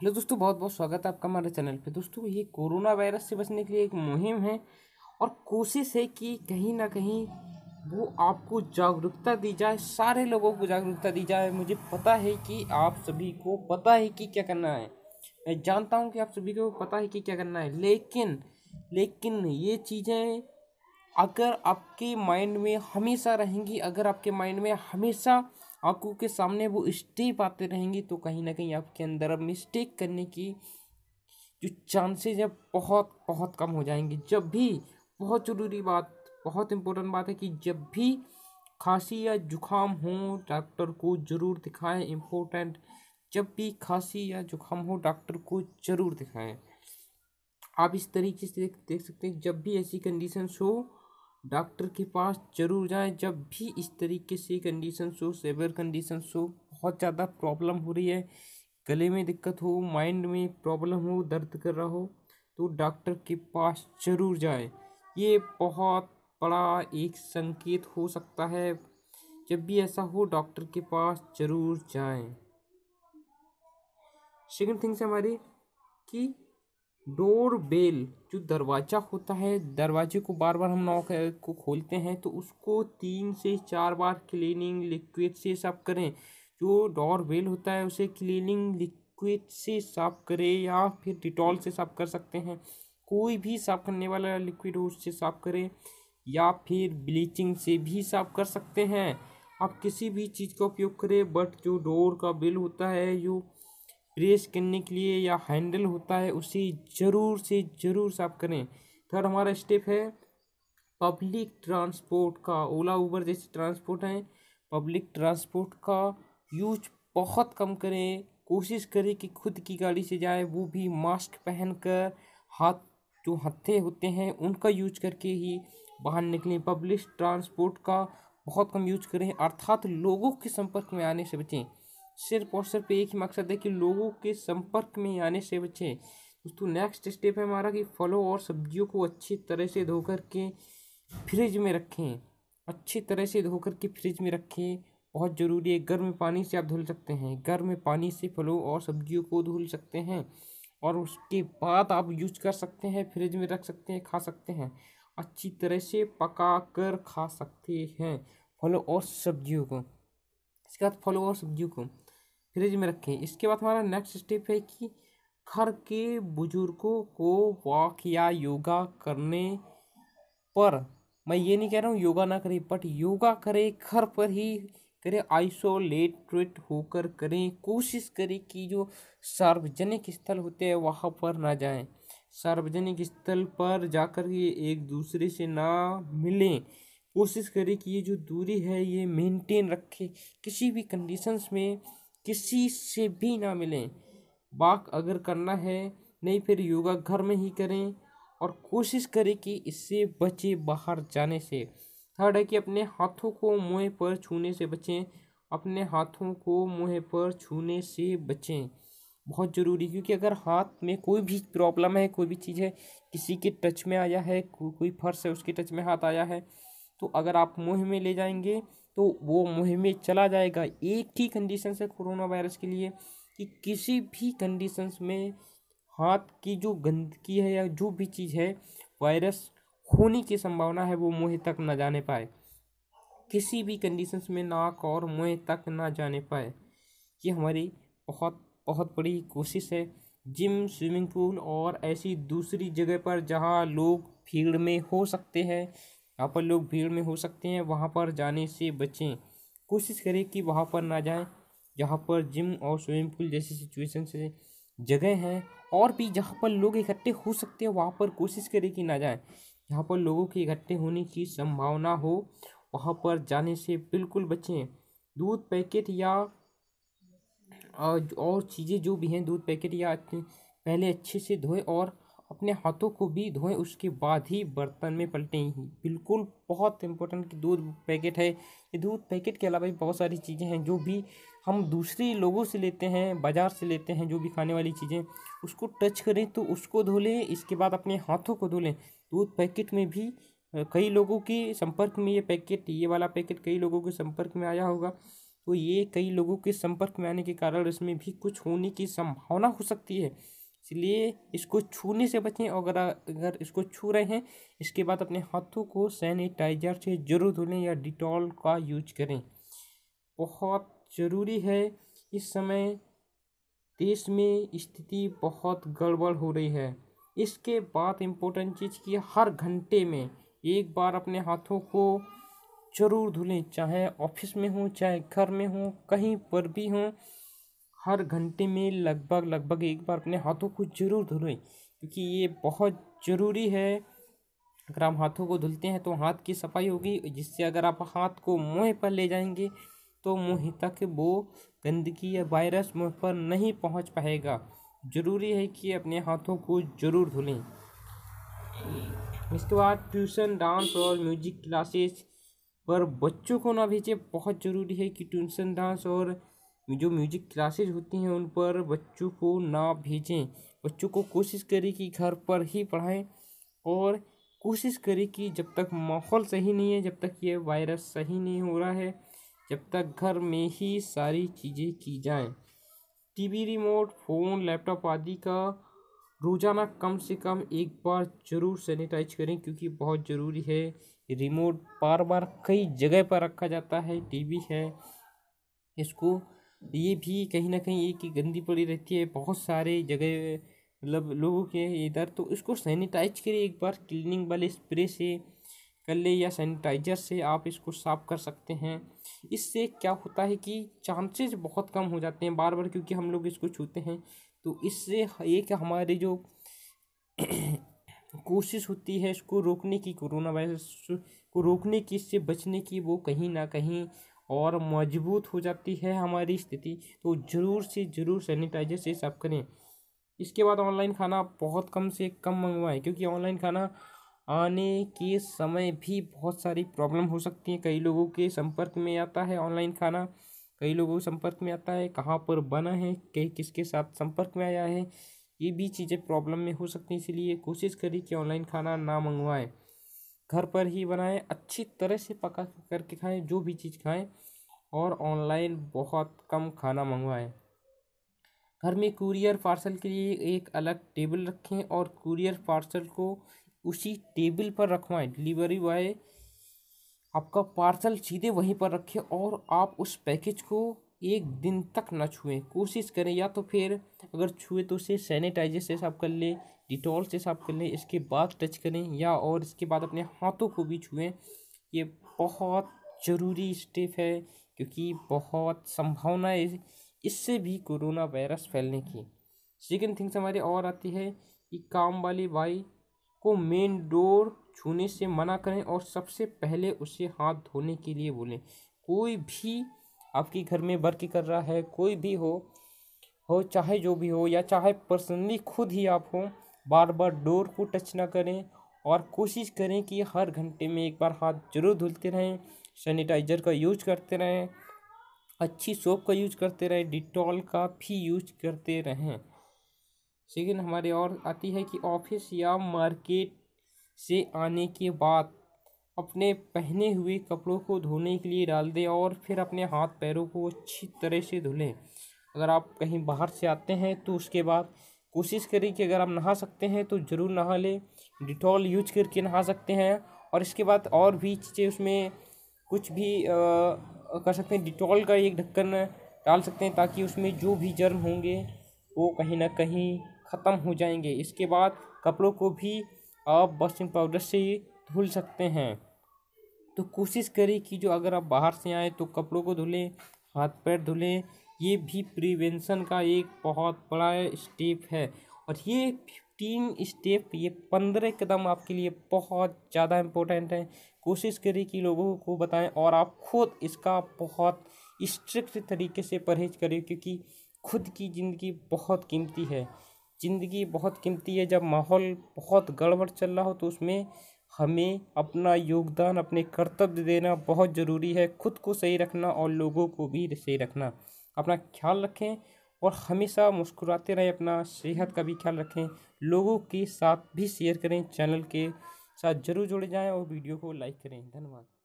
hello दोस्तों बहुत बहुत स्वागत है आपका हमारे चैनल पे दोस्तों ये कोरोना वायरस से बचने के लिए एक मुहिम है और कोशिश है कि कहीं ना कहीं वो आपको जागरूकता दी जाए सारे लोगों को जागरूकता दी जाए मुझे पता है कि आप सभी को पता है कि क्या करना है मैं जानता हूँ कि आप सभी को पता है कि क्या करना है लेकिन लेकिन ये चीज़ें अगर आपके माइंड में हमेशा रहेंगी अगर आपके माइंड में हमेशा आंखों के सामने वो स्टेप आते रहेंगे तो कहीं ना कहीं आपके अंदर अब मिस्टेक करने की जो चांसेज है बहुत बहुत कम हो जाएंगे जब भी बहुत ज़रूरी बात बहुत इम्पोर्टेंट बात है कि जब भी खांसी या जुखाम हो डॉक्टर को ज़रूर दिखाएं इम्पोर्टेंट जब भी खांसी या जुखाम हो डॉक्टर को ज़रूर दिखाएं आप इस तरीके से देख सकते हैं जब भी ऐसी कंडीशंस हो डॉक्टर के पास ज़रूर जाएं जब भी इस तरीके से कंडीशंस हो सेवर कंडीशंस हो बहुत ज़्यादा प्रॉब्लम हो रही है गले में दिक्कत हो माइंड में प्रॉब्लम हो दर्द कर रहा हो तो डॉक्टर के पास ज़रूर जाए ये बहुत बड़ा एक संकेत हो सकता है जब भी ऐसा हो डॉक्टर के पास ज़रूर जाएं सेकेंड थिंग्स हमारी कि डोर बेल जो दरवाज़ा होता है दरवाजे को बार बार हम नॉक को खोलते हैं तो उसको तीन से चार बार क्लीनिंग लिक्विड से साफ करें जो डोर बेल होता है उसे क्लीनिंग लिक्विड से साफ करें या फिर डिटॉल से साफ कर सकते हैं कोई भी साफ करने वाला लिक्विड हो उससे साफ करें या फिर ब्लीचिंग से भी साफ कर सकते हैं आप किसी भी चीज़ का उपयोग करें बट जो डोर का बेल होता है जो प्रेस करने के लिए या हैंडल होता है उसे ज़रूर से ज़रूर साफ करें थर्ड हमारा स्टेप है पब्लिक ट्रांसपोर्ट का ओला उबर जैसे ट्रांसपोर्ट हैं पब्लिक ट्रांसपोर्ट का यूज बहुत कम करें कोशिश करें कि खुद की गाड़ी से जाए वो भी मास्क पहन कर हाथ जो हत्थे होते हैं उनका यूज करके ही बाहर निकलें पब्लिक ट्रांसपोर्ट का बहुत कम यूज करें अर्थात लोगों के संपर्क में आने से बचें सिर्फ और सिर्फ एक ही मकसद है कि लोगों के संपर्क में आने से बचें दोस्तों नेक्स्ट स्टेप है हमारा कि फलों और सब्जियों को अच्छी तरह से धोकर के फ्रिज में रखें अच्छी तरह से धो कर के फ्रिज में रखें बहुत ज़रूरी है गर्म पानी से आप धुल सकते हैं गर्म पानी से फलों और सब्जियों को धुल सकते हैं और उसके बाद आप यूज कर सकते हैं फ्रिज में रख सकते हैं खा सकते हैं अच्छी तरह से पका कर खा सकते हैं फलों और सब्जियों को इसके बाद फलों और सब्जियों को फ्रिज में रखें इसके बाद हमारा नेक्स्ट स्टेप है कि घर के बुजुर्गों को वॉक या योगा करने पर मैं ये नहीं कह रहा हूँ योगा ना करें बट योगा करें घर पर ही करें आइसोलेटेड होकर करें कोशिश करें कि जो सार्वजनिक स्थल होते हैं वहाँ पर ना जाएं सार्वजनिक स्थल पर जाकर ये एक दूसरे से ना मिलें कोशिश करें कि ये जो दूरी है ये मेंटेन रखें किसी भी कंडीशंस में किसी से भी ना मिलें वाक अगर करना है नहीं फिर योगा घर में ही करें और कोशिश करें कि इससे बचे बाहर जाने से थर्ड है कि अपने हाथों को मुँह पर छूने से बचें अपने हाथों को मुँह पर छूने से बचें बहुत ज़रूरी क्योंकि अगर हाथ में कोई भी प्रॉब्लम है कोई भी चीज़ है किसी के टच में आया है को, कोई फर्श है उसके टच में हाथ आया है तो अगर आप मुँह में ले जाएंगे तो वो मुहिम में चला जाएगा एक ही कंडीशन से कोरोना वायरस के लिए कि किसी भी कंडीशंस में हाथ की जो गंदगी है या जो भी चीज़ है वायरस होने की संभावना है वो मुँह तक ना जाने पाए किसी भी कंडीशंस में नाक और मुँह तक ना जाने पाए ये हमारी बहुत बहुत बड़ी कोशिश है जिम स्विमिंग पूल और ऐसी दूसरी जगह पर जहाँ लोग भीड़ में हो सकते हैं यहाँ पर लोग भीड़ में हो सकते हैं वहाँ पर जाने से बचें कोशिश करें कि वहाँ पर ना जाएं जहाँ पर जिम और स्विमिंग पूल जैसी सिचुएशन से जगह हैं और भी जहाँ पर लोग इकट्ठे हो सकते हैं वहाँ पर कोशिश करें कि ना जाएं जहाँ पर लोगों के इकट्ठे होने की संभावना हो वहाँ पर जाने से बिल्कुल बचें दूध पैकेट या और चीज़ें जो भी हैं दूध पैकेट या पहले अच्छे से धोएं और अपने हाथों को भी धोएं उसके बाद ही बर्तन में पलटें ही बिल्कुल बहुत इंपॉर्टेंट कि दूध पैकेट है ये दूध पैकेट के अलावा भी बहुत सारी चीज़ें हैं जो भी हम दूसरे लोगों से लेते हैं बाज़ार से लेते हैं जो भी खाने वाली चीज़ें उसको टच करें तो उसको धो लें इसके बाद अपने हाथों को धो लें दूध पैकेट में भी कई लोगों के संपर्क में ये पैकेट ये वाला पैकेट कई लोगों के संपर्क में आया होगा तो ये कई लोगों के संपर्क में आने के कारण इसमें भी कुछ होने की संभावना हो सकती है इसलिए इसको छूने से बचें अगर अगर इसको छू रहे हैं इसके बाद अपने हाथों को सैनिटाइजर से जरूर धुलें या डिटॉल का यूज करें बहुत ज़रूरी है इस समय देश में स्थिति बहुत गड़बड़ हो रही है इसके बाद इम्पोर्टेंट चीज़ कि हर घंटे में एक बार अपने हाथों को जरूर धुलें चाहे ऑफिस में हो चाहे घर में हो कहीं पर भी हों हर घंटे में लगभग लगभग एक बार अपने हाथों को जरूर धुलें क्योंकि ये बहुत ज़रूरी है अगर आप हाथों को धुलते हैं तो हाथ की सफाई होगी जिससे अगर आप हाथ को मुँह पर ले जाएंगे तो मुँह तक वो गंदगी या वायरस मुँह पर नहीं पहुँच पाएगा ज़रूरी है कि अपने हाथों को ज़रूर धुलें इसके बाद ट्यूशन डांस और म्यूजिक क्लासेस पर बच्चों को ना भेजें बहुत ज़रूरी है कि ट्यूशन डांस और जो म्यूजिक क्लासेज होती हैं उन पर बच्चों को ना भेजें बच्चों को कोशिश करें कि घर पर ही पढ़ाएं और कोशिश करें कि जब तक माहौल सही नहीं है जब तक ये वायरस सही नहीं हो रहा है जब तक घर में ही सारी चीज़ें की जाएं टीवी रिमोट फ़ोन लैपटॉप आदि का रोज़ाना कम से कम एक बार ज़रूर सैनिटाइज करें क्योंकि बहुत ज़रूरी है रिमोट बार बार कई जगह पर रखा जाता है टीवी है इसको ये भी कहीं ना कहीं एक ही गंदी पड़ी रहती है बहुत सारे जगह मतलब लोगों के इधर तो इसको सैनिटाइज करिए एक बार क्लीनिंग वाले स्प्रे से कर ले या सैनिटाइजर से आप इसको साफ़ कर सकते हैं इससे क्या होता है कि चांसेस बहुत कम हो जाते हैं बार बार क्योंकि हम लोग इसको छूते हैं तो इससे एक हमारे जो कोशिश होती है इसको रोकने की कोरोना वायरस को रोकने की इससे बचने की वो कहीं ना कहीं और मजबूत हो जाती है हमारी स्थिति तो ज़रूर से ज़रूर सैनिटाइजर से साफ करें इसके बाद ऑनलाइन खाना बहुत कम से कम मंगवाएं क्योंकि ऑनलाइन खाना आने के समय भी बहुत सारी प्रॉब्लम हो सकती है कई लोगों के संपर्क में आता है ऑनलाइन खाना कई लोगों के संपर्क में आता है कहाँ पर बना है कई किसके साथ संपर्क में आया है ये भी चीज़ें प्रॉब्लम में हो सकती हैं इसलिए कोशिश करें कि ऑनलाइन खाना ना मंगवाएं घर पर ही बनाएं अच्छी तरह से पका करके खाएं जो भी चीज़ खाएं और ऑनलाइन बहुत कम खाना मंगवाएं घर में कुरियर पार्सल के लिए एक अलग टेबल रखें और कुरियर पार्सल को उसी टेबल पर रखवाएं डिलीवरी बॉय आपका पार्सल सीधे वहीं पर रखें और आप उस पैकेज को एक दिन तक ना छुएं कोशिश करें या तो फिर अगर छुए तो उसे सैनिटाइजर से साफ कर लें डिटॉल से साफ कर लें इसके बाद टच करें या और इसके बाद अपने हाथों को भी छुएं ये बहुत ज़रूरी स्टेप है क्योंकि बहुत संभावना है इससे भी कोरोना वायरस फैलने की सेकेंड थिंग्स हमारे और आती है कि काम वाली बाई को मेन डोर छूने से मना करें और सबसे पहले उसे हाथ धोने के लिए बोलें कोई भी आपके घर में वर्क कर रहा है कोई भी हो हो चाहे जो भी हो या चाहे पर्सनली खुद ही आप हो बार बार डोर को टच ना करें और कोशिश करें कि हर घंटे में एक बार हाथ जरूर धुलते रहें सैनिटाइजर का यूज करते रहें अच्छी सोप का यूज करते रहें डिटॉल का भी यूज करते रहें सेकेंड हमारे और आती है कि ऑफिस या मार्केट से आने के बाद अपने पहने हुए कपड़ों को धोने के लिए डाल दें और फिर अपने हाथ पैरों को अच्छी तरह से धुलें अगर आप कहीं बाहर से आते हैं तो उसके बाद कोशिश करें कि अगर आप नहा सकते हैं तो ज़रूर नहा लें डिटॉल यूज करके नहा सकते हैं और इसके बाद और भी चीज़ें उसमें कुछ भी आ, कर सकते हैं डिटॉल का एक ढक्कन डाल सकते हैं ताकि उसमें जो भी जर्म होंगे वो कहीं ना कहीं ख़त्म हो जाएंगे इसके बाद कपड़ों को भी आप वॉशिंग पाउडर से धुल सकते हैं तो कोशिश करें कि जो अगर आप बाहर से आए तो कपड़ों को धुलें हाथ पैर धुलें ये भी प्रिवेंशन का एक बहुत बड़ा स्टेप है और ये फिफ्टीन स्टेप ये पंद्रह कदम आपके लिए बहुत ज़्यादा इम्पोर्टेंट है कोशिश करें कि लोगों को बताएं और आप खुद इसका बहुत स्ट्रिक्ट तरीके से परहेज करें क्योंकि खुद की ज़िंदगी बहुत कीमती है ज़िंदगी बहुत कीमती है जब माहौल बहुत गड़बड़ चल रहा हो तो उसमें हमें अपना योगदान अपने कर्तव्य देना बहुत ज़रूरी है खुद को सही रखना और लोगों को भी सही रखना अपना ख्याल रखें और हमेशा मुस्कुराते रहें अपना सेहत का भी ख्याल रखें लोगों के साथ भी शेयर करें चैनल के साथ ज़रूर जुड़ जाएं और वीडियो को लाइक करें धन्यवाद